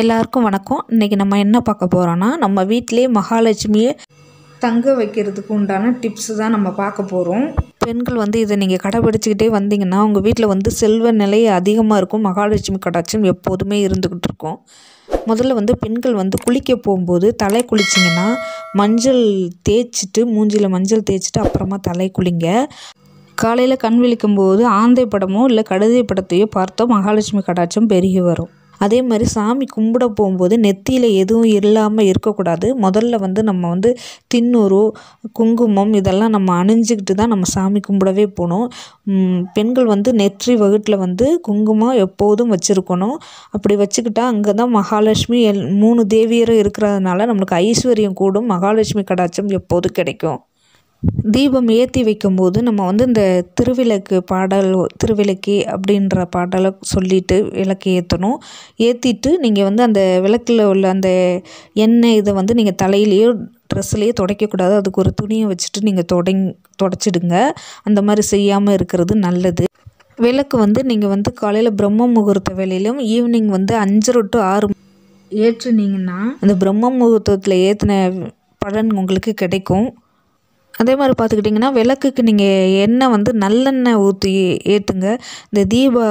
எல்லாருக்கும் வணக்கம் இன்றைக்கி நம்ம என்ன பார்க்க போகிறோன்னா நம்ம வீட்டிலே மகாலட்சுமியை தங்க வைக்கிறதுக்கு உண்டான டிப்ஸு தான் நம்ம பார்க்க போகிறோம் பெண்கள் வந்து இதை நீங்கள் கடைபிடிச்சிக்கிட்டே வந்தீங்கன்னா உங்கள் வீட்டில் வந்து செல்வ நிலை அதிகமாக இருக்கும் மகாலட்சுமி கடாட்சம் எப்போதுமே இருந்துக்கிட்டு இருக்கும் முதல்ல வந்து பெண்கள் வந்து குளிக்க போகும்போது தலை குளிச்சிங்கன்னா மஞ்சள் தேய்ச்சிட்டு மூஞ்சியில் மஞ்சள் தேய்ச்சிட்டு அப்புறமா தலை குளிங்க காலையில் கண் விழிக்கும் போது ஆந்தை படமோ இல்லை கடுதை படத்தையோ பார்த்தோம் மகாலட்சுமி கடாட்சம் பெருகி வரும் அதே மாதிரி சாமி கும்பிட போகும்போது நெத்தியில் எதுவும் இல்லாமல் இருக்கக்கூடாது முதல்ல வந்து நம்ம வந்து தின்னூறு குங்குமம் இதெல்லாம் நம்ம அணிஞ்சிக்கிட்டு தான் நம்ம சாமி கும்பிடவே போகணும் பெண்கள் வந்து நெற்றி வகுட்டில் வந்து குங்குமம் எப்போதும் வச்சுருக்கணும் அப்படி வச்சுக்கிட்டால் அங்கே தான் மகாலட்சுமி எல் மூணு தேவியரும் இருக்கிறதுனால நம்மளுக்கு ஐஸ்வர்யம் கூடும் மகாலட்சுமி கடாச்சம் எப்போதும் கிடைக்கும் தீபம் ஏற்றி வைக்கும்போது நம்ம வந்து இந்த திருவிளக்கு பாடல் திருவிளக்கி அப்படின்ற பாடலை சொல்லிவிட்டு விளக்கு ஏற்றணும் ஏற்றிட்டு நீங்கள் வந்து அந்த விளக்கில் உள்ள அந்த எண்ணெய் இதை வந்து நீங்கள் தலையிலேயோ ட்ரெஸ்லேயே துடைக்கக்கூடாது அதுக்கு ஒரு துணியை வச்சுட்டு நீங்கள் தொடங் தொடச்சிடுங்க அந்த மாதிரி செய்யாமல் இருக்கிறது நல்லது விளக்கு வந்து நீங்கள் வந்து காலையில் பிரம்ம முகூர்த்த வேலையிலும் ஈவினிங் வந்து அஞ்சரை டு ஆறு ஏற்றுனீங்கன்னா அந்த பிரம்ம முகூர்த்தத்தில் ஏற்றின பலன் உங்களுக்கு கிடைக்கும் அதே மாதிரி பார்த்துக்கிட்டிங்கன்னா விளக்குக்கு நீங்கள் எண்ணெய் வந்து நல்லெண்ணெய் ஊற்றி ஏற்றுங்க இந்த தீப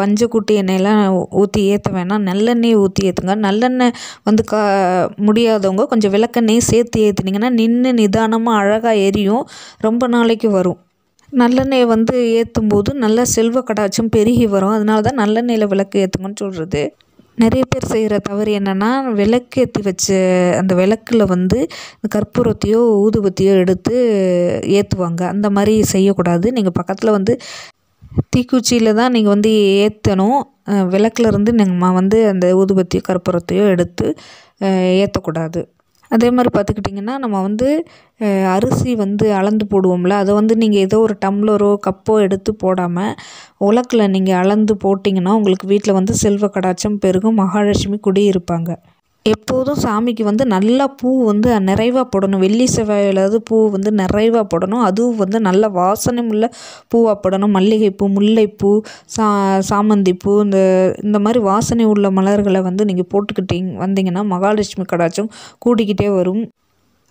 பஞ்சக்குட்டி எண்ணெயெல்லாம் ஊற்றி ஏற்ற வேணாம் நல்லெண்ணெய் ஊற்றி ஏற்றுங்க நல்லெண்ணெய் வந்து கா முடியாதவங்க கொஞ்சம் விளக்கெண்ணெய் சேர்த்து ஏற்றுனீங்கன்னா நின்று நிதானமாக அழகாக எரியும் ரொம்ப நாளைக்கு வரும் நல்லெண்ணெயை வந்து ஏற்றும் போது நல்ல செல்வ கடாச்சும் பெருகி வரும் அதனால தான் நல்லெண்ணெயில் விளக்கு ஏற்றுங்கன்னு சொல்கிறது நிறைய பேர் செய்கிற தவறு என்னென்னா விளக்கேற்றி வச்ச அந்த விளக்கில் வந்து கற்பூரத்தையோ ஊதுபத்தியோ எடுத்து ஏற்றுவாங்க அந்த மாதிரி செய்யக்கூடாது நீங்கள் பக்கத்தில் வந்து தீக்குச்சியில் தான் நீங்கள் வந்து ஏற்றணும் விளக்குலேருந்து நம்ம வந்து அந்த ஊதுபத்தியோ கற்பூரத்தையோ எடுத்து ஏற்றக்கூடாது அதே மாதிரி பார்த்துக்கிட்டிங்கன்னா நம்ம வந்து அரிசி வந்து அளந்து போடுவோம்ல அதை வந்து நீங்கள் ஏதோ ஒரு டம்ளரோ கப்போ எடுத்து போடாமல் உலக்கில் நீங்கள் அளந்து போட்டிங்கன்னா உங்களுக்கு வீட்டில் வந்து செல்வ கடாச்சம் பெருகும் மகாலட்சுமி குடியிருப்பாங்க எப்போதும் சாமிக்கு வந்து நல்லா பூ வந்து நிறைவாக போடணும் வெள்ளி செவ்வாயிலாவது பூ வந்து நிறைவாக போடணும் அதுவும் வந்து நல்ல வாசனை உள்ள பூவாக போடணும் மல்லிகைப்பூ முல்லைப்பூ சா சாமந்திப்பூ இந்த இந்த மாதிரி வாசனை உள்ள மலர்களை வந்து நீங்கள் போட்டுக்கிட்டீங்க வந்தீங்கன்னா மகாலட்சுமி கடாச்சும் கூடிக்கிட்டே வரும்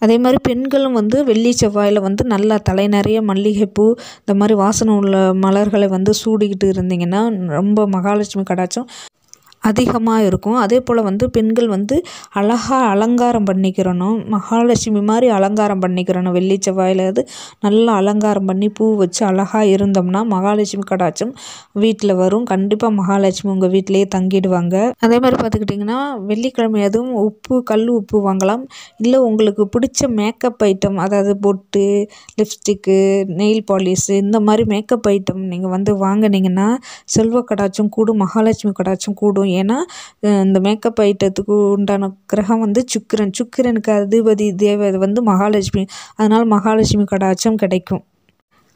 அதே மாதிரி பெண்களும் வந்து வெள்ளி செவ்வாயில் வந்து நல்லா தலை நிறைய மல்லிகைப்பூ இந்த மாதிரி வாசனை உள்ள மலர்களை வந்து சூடிக்கிட்டு இருந்தீங்கன்னா ரொம்ப மகாலட்சுமி கடாச்சும் அதிகமாக இருக்கும் அதே போல் வந்து பெண்கள் வந்து அழகாக அலங்காரம் பண்ணிக்கிறணும் மகாலட்சுமி மாதிரி அலங்காரம் பண்ணிக்கிறணும் வெள்ளி செவ்வாயிலாவது நல்லா அலங்காரம் பண்ணி பூ வச்சு அழகாக இருந்தோம்னா மகாலட்சுமி கடாச்சும் வீட்டில் வரும் கண்டிப்பாக மகாலட்சுமி உங்கள் வீட்டிலேயே தங்கிடுவாங்க அதே மாதிரி பார்த்துக்கிட்டிங்கன்னா வெள்ளிக்கிழமை எதுவும் உப்பு கல் உப்பு வாங்கலாம் இல்லை உங்களுக்கு பிடிச்ச மேக்கப் ஐட்டம் அதாவது பொட்டு லிப்ஸ்டிக்கு நெயில் பாலிஷ் இந்த மாதிரி மேக்கப் ஐட்டம் நீங்கள் வந்து வாங்கினீங்கன்னா செல்வ கடாச்சும் கூடும் மகாலட்சுமி கடாச்சும் கூடும் ஏன்னா இந்த மேக்கப் ஐட்டத்துக்கு உண்டான கிரகம் வந்து சுக்கிரன் சுக்கிரனுக்கு அதிபதி தேவதை வந்து மகாலட்சுமி அதனால் மகாலட்சுமி கடாட்சம் கிடைக்கும்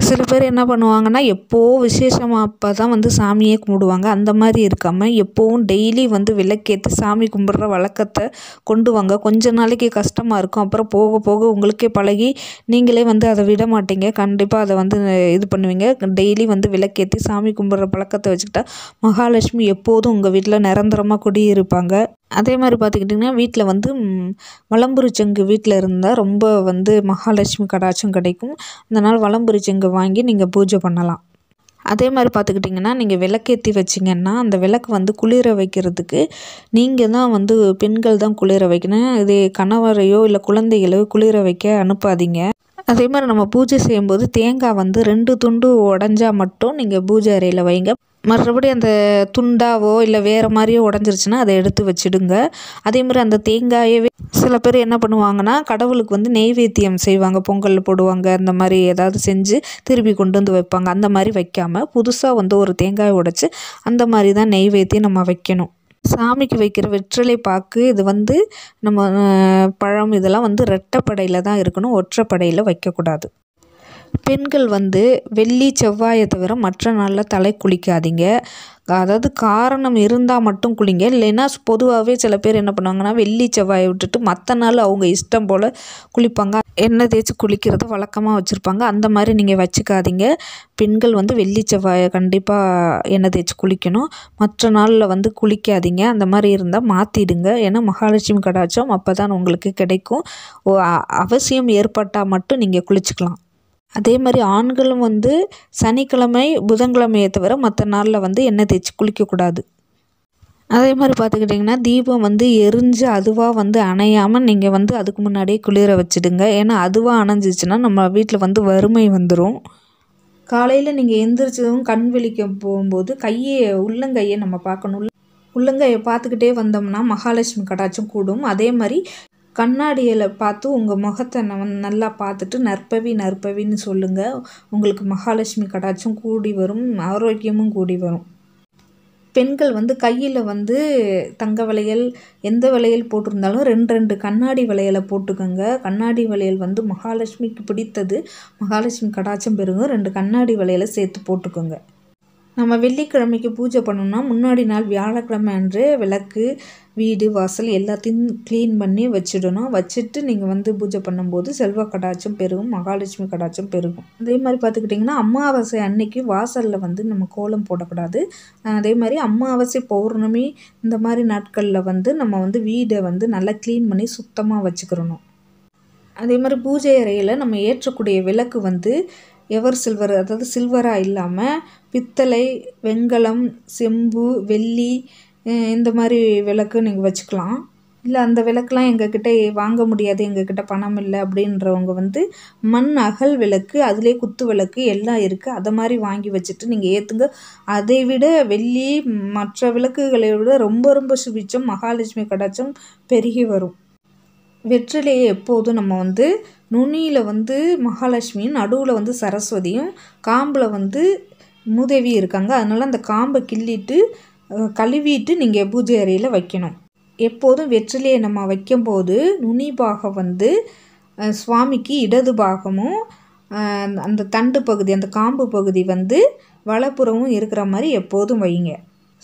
சில பேர் என்ன பண்ணுவாங்கன்னா எப்போது விசேஷமாக அப்போ தான் வந்து சாமியே கும்பிடுவாங்க அந்த மாதிரி இருக்காமல் எப்போவும் டெய்லி வந்து விளக்கேற்றி சாமி கும்பிட்ற வழக்கத்தை கொண்டு வாங்க கொஞ்ச நாளைக்கு கஷ்டமாக இருக்கும் அப்புறம் போக போக உங்களுக்கே பழகி நீங்களே வந்து அதை விட மாட்டீங்க கண்டிப்பாக அதை வந்து இது பண்ணுவீங்க டெய்லி வந்து விளக்கேற்றி சாமி கும்பிட்ற பழக்கத்தை வச்சுக்கிட்டா மகாலட்சுமி எப்போதும் உங்கள் வீட்டில் நிரந்தரமாக குடியிருப்பாங்க அதே மாதிரி பார்த்துக்கிட்டிங்கன்னா வீட்டில் வந்து வளம்புரி செங்கு வீட்டில் இருந்தால் ரொம்ப வந்து மகாலட்சுமி கடாட்சம் கிடைக்கும் அதனால் வளம்புரி செங்கு வாங்கி நீங்கள் பூஜை பண்ணலாம் அதே மாதிரி பார்த்துக்கிட்டிங்கன்னா நீங்கள் விளக்கேற்றி வச்சிங்கன்னா அந்த விளக்கு வந்து குளிர வைக்கிறதுக்கு நீங்கள் தான் வந்து பெண்கள் தான் குளிர வைக்கணும் இதே கணவரையோ இல்லை குழந்தைகளோ குளிர வைக்க அனுப்பாதீங்க அதே மாதிரி நம்ம பூஜை செய்யும்போது தேங்காய் வந்து ரெண்டு துண்டு உடஞ்சா மட்டும் நீங்கள் பூஜை அறையில் வைங்க மறுபடி அந்த துண்டாவோ இல்லை வேறு மாதிரியோ உடஞ்சிருச்சுன்னா அதை எடுத்து வச்சுடுங்க அதே மாதிரி அந்த தேங்காயவே சில பேர் என்ன பண்ணுவாங்கன்னா கடவுளுக்கு வந்து நெய்வேத்தியம் செய்வாங்க பொங்கல் போடுவாங்க அந்த மாதிரி ஏதாவது செஞ்சு திருப்பி கொண்டு வந்து வைப்பாங்க அந்த மாதிரி வைக்காமல் புதுசாக வந்து ஒரு தேங்காய் உடைச்சி அந்த மாதிரி தான் நெய்வேத்தியம் நம்ம வைக்கணும் சாமிக்கு வைக்கிற வெற்றிலை பாக்கு இது வந்து நம்ம பழம் இதெல்லாம் வந்து ரெட்டைப்படையில் தான் இருக்கணும் ஒற்றைப்படையில் வைக்கக்கூடாது பெண்கள் வந்து வெள்ளி செவ்வாயை தவிர மற்ற நாளில் தலை குளிக்காதீங்க அதாவது காரணம் இருந்தால் மட்டும் குளிங்க இல்லைன்னா பொதுவாகவே சில பேர் என்ன பண்ணுவாங்கன்னா வெள்ளி செவ்வாயை விட்டுட்டு மற்ற நாள் அவங்க இஷ்டம் போல் குளிப்பாங்க எண்ணெய் தேய்ச்சி குளிக்கிறத வழக்கமாக வச்சுருப்பாங்க அந்த மாதிரி நீங்கள் வச்சுக்காதீங்க பெண்கள் வந்து வெள்ளி செவ்வாயை கண்டிப்பாக எண்ணெய் தேய்ச்சி குளிக்கணும் மற்ற நாளில் வந்து குளிக்காதீங்க அந்த மாதிரி இருந்தால் மாற்றிடுங்க ஏன்னா மகாலட்சுமி கடாச்சம் அப்போ தான் உங்களுக்கு கிடைக்கும் அவசியம் ஏற்பட்டால் மட்டும் நீங்கள் குளிச்சுக்கலாம் அதே மாதிரி ஆண்களும் வந்து சனிக்கிழமை புதன்கிழமையை தவிர மற்ற நாளில் வந்து எண்ணெய் தேய்ச்சி குளிக்கக்கூடாது அதே மாதிரி பார்த்துக்கிட்டிங்கன்னா தீபம் வந்து எரிஞ்சு அதுவாக வந்து அணையாமல் நீங்கள் வந்து அதுக்கு முன்னாடியே குளிர வச்சுடுங்க ஏன்னா அதுவாக அணைஞ்சிச்சின்னா நம்ம வீட்டில் வந்து வறுமை வந்துடும் காலையில் நீங்கள் எந்திரிச்சதும் கண் விழிக்க போகும்போது கையை உள்ளங்கையை நம்ம பார்க்கணும் உள்ளங்கையை பார்த்துக்கிட்டே வந்தோம்னா மகாலட்சுமி கடாச்சும் கூடும் அதே மாதிரி கண்ணாடியில் பார்த்து உங்கள் முகத்தை நம் நல்லா பார்த்துட்டு நற்பவி நற்பவின்னு சொல்லுங்கள் உங்களுக்கு மகாலட்சுமி கடாச்சும் கூடி வரும் ஆரோக்கியமும் கூடி வரும் பெண்கள் வந்து கையில் வந்து தங்க வளையல் எந்த வளையல் போட்டிருந்தாலும் ரெண்டு ரெண்டு கண்ணாடி வளையலை போட்டுக்கோங்க கண்ணாடி வளையல் வந்து மகாலட்சுமிக்கு பிடித்தது மகாலட்சுமி கடாச்சம் பெருகும் ரெண்டு கண்ணாடி வளையலை சேர்த்து போட்டுக்கோங்க நம்ம வெள்ளிக்கிழமைக்கு பூஜை பண்ணணும்னா முன்னாடி நாள் வியாழக்கிழமை அன்று விளக்கு வீடு வாசல் எல்லாத்தையும் க்ளீன் பண்ணி வச்சிடணும் வச்சுட்டு நீங்கள் வந்து பூஜை பண்ணும்போது செல்வ கடாட்சம் பெருகும் மகாலட்சுமி கடாட்சம் பெருகும் அதே மாதிரி பார்த்துக்கிட்டிங்கன்னா அமாவாசை அன்னைக்கு வாசலில் வந்து நம்ம கோலம் போடக்கூடாது அதே மாதிரி அமாவாசை பௌர்ணமி இந்த மாதிரி நாட்களில் வந்து நம்ம வந்து வீடை வந்து நல்லா க்ளீன் பண்ணி சுத்தமாக வச்சுக்கிறணும் அதே மாதிரி பூஜை அறையில் நம்ம ஏற்றக்கூடிய விளக்கு வந்து எவர் சில்வர் அதாவது சில்வராக இல்லாமல் பித்தளை வெண்கலம் செம்பு வெள்ளி இந்த மாதிரி விளக்கு நீங்கள் வச்சுக்கலாம் இல்லை அந்த விளக்குலாம் எங்கக்கிட்ட வாங்க முடியாது எங்கக்கிட்ட பணம் இல்லை அப்படின்றவங்க வந்து மண் அகல் விளக்கு அதிலே குத்து விளக்கு எல்லாம் இருக்குது அதை மாதிரி வாங்கி வச்சுட்டு நீங்கள் ஏற்றுங்க அதை விட வெள்ளி மற்ற விளக்குகளை விட ரொம்ப ரொம்ப சுபிச்சம் மகாலட்சுமி கடாச்சம் பெருகி வரும் வெற்றிலையை எப்போதும் நம்ம வந்து நுனியில் வந்து மகாலட்சுமியும் நடுவில் வந்து சரஸ்வதியும் காம்பில் வந்து மூதேவி இருக்காங்க அதனால் அந்த காம்பை கிள்ளிட்டு கழுவிட்டு நீங்கள் பூஜை அறையில் வைக்கணும் எப்போதும் வெற்றிலையை நம்ம வைக்கும்போது நுனி பாகம் வந்து சுவாமிக்கு இடது பாகமும் அந்த தண்டு பகுதி அந்த காம்பு பகுதி வந்து வலப்புறமும் இருக்கிற மாதிரி எப்போதும் வைங்க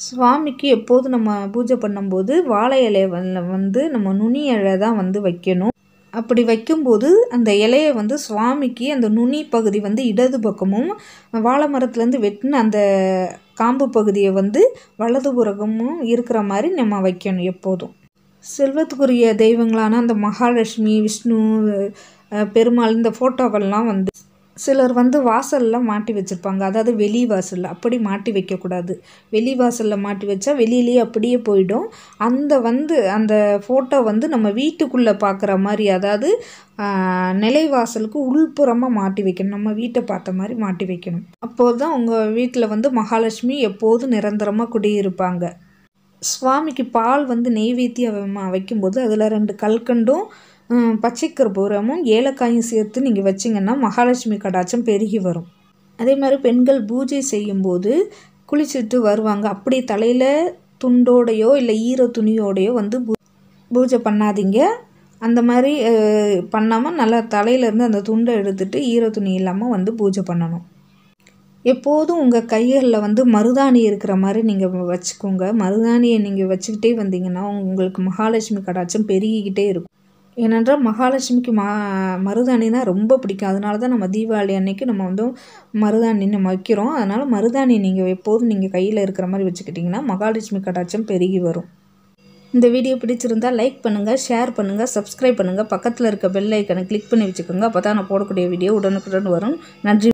சுவாமிக்கு எப்போதும் நம்ம பூஜை பண்ணும்போது வாழை இலைய வந்து நம்ம நுனி இலை தான் வந்து வைக்கணும் அப்படி வைக்கும்போது அந்த இலையை வந்து சுவாமிக்கு அந்த நுனி பகுதி வந்து இடது பக்கமும் வாழை மரத்துலேருந்து வெட்டின அந்த காம்பு பகுதியை வந்து வலது புறகமும் இருக்கிற மாதிரி நம்ம வைக்கணும் எப்போதும் செல்வத்துக்குரிய தெய்வங்களான அந்த மகாலட்சுமி விஷ்ணு பெருமாள் இந்த ஃபோட்டோவெல்லாம் வந்து சிலர் வந்து வாசலில் மாட்டி வச்சுருப்பாங்க அதாவது வெளி வாசலில் அப்படி மாட்டி வைக்கக்கூடாது வெளி வாசலில் மாட்டி வச்சா வெளியிலேயே அப்படியே போயிடும் அந்த வந்து அந்த ஃபோட்டோ வந்து நம்ம வீட்டுக்குள்ளே பார்க்குற மாதிரி அதாவது நிலைவாசலுக்கு உள்புறமாக மாட்டி வைக்கணும் நம்ம வீட்டை பார்த்த மாதிரி மாட்டி வைக்கணும் அப்போது தான் உங்கள் வீட்டில் வந்து மகாலட்சுமி எப்போதும் நிரந்தரமாக குடியிருப்பாங்க சுவாமிக்கு பால் வந்து நெய்வேத்தியமாக வைக்கும்போது அதில் ரெண்டு கல்கண்டும் பச்சை கற்பூரமும் ஏலக்காயும் சேர்த்து நீங்கள் வச்சிங்கன்னா மகாலட்சுமி கடாச்சம் பெருகி வரும் அதே மாதிரி பெண்கள் பூஜை செய்யும்போது குளிச்சுட்டு வருவாங்க அப்படி தலையில் துண்டோடையோ இல்லை ஈர துணியோடையோ வந்து பூஜை பண்ணாதீங்க அந்த மாதிரி பண்ணாமல் நல்லா தலையிலேருந்து அந்த துண்டை எடுத்துட்டு ஈர துணி இல்லாமல் வந்து பூஜை பண்ணணும் எப்போதும் உங்கள் கைகளில் வந்து மருதாணி இருக்கிற மாதிரி நீங்கள் வச்சுக்கோங்க மருதாணியை நீங்கள் வச்சுக்கிட்டே வந்தீங்கன்னா உங்களுக்கு மகாலட்சுமி கடாச்சம் பெருகிக்கிட்டே இருக்கும் ஏனென்றால் மகாலட்சுமிக்கு மா மருதாணினா ரொம்ப பிடிக்கும் அதனால தான் நம்ம தீபாவளி அன்னைக்கு நம்ம வந்து மருதாணி நம்ம வைக்கிறோம் அதனால் மருதாணி நீங்கள் எப்போதும் நீங்கள் கையில் இருக்கிற மாதிரி வச்சுக்கிட்டிங்கன்னா மகாலட்சுமி கட்டாட்சம் பெருகி வரும் இந்த வீடியோ பிடிச்சிருந்தால் லைக் பண்ணுங்கள் ஷேர் பண்ணுங்கள் சப்ஸ்கிரைப் பண்ணுங்கள் பக்கத்தில் இருக்க பெல் ஐக்கனை கிளிக் பண்ணி வச்சுக்கோங்க அப்போ தான் நான் போடக்கூடிய வீடியோ உடனுக்குடன் வரும் நன்றி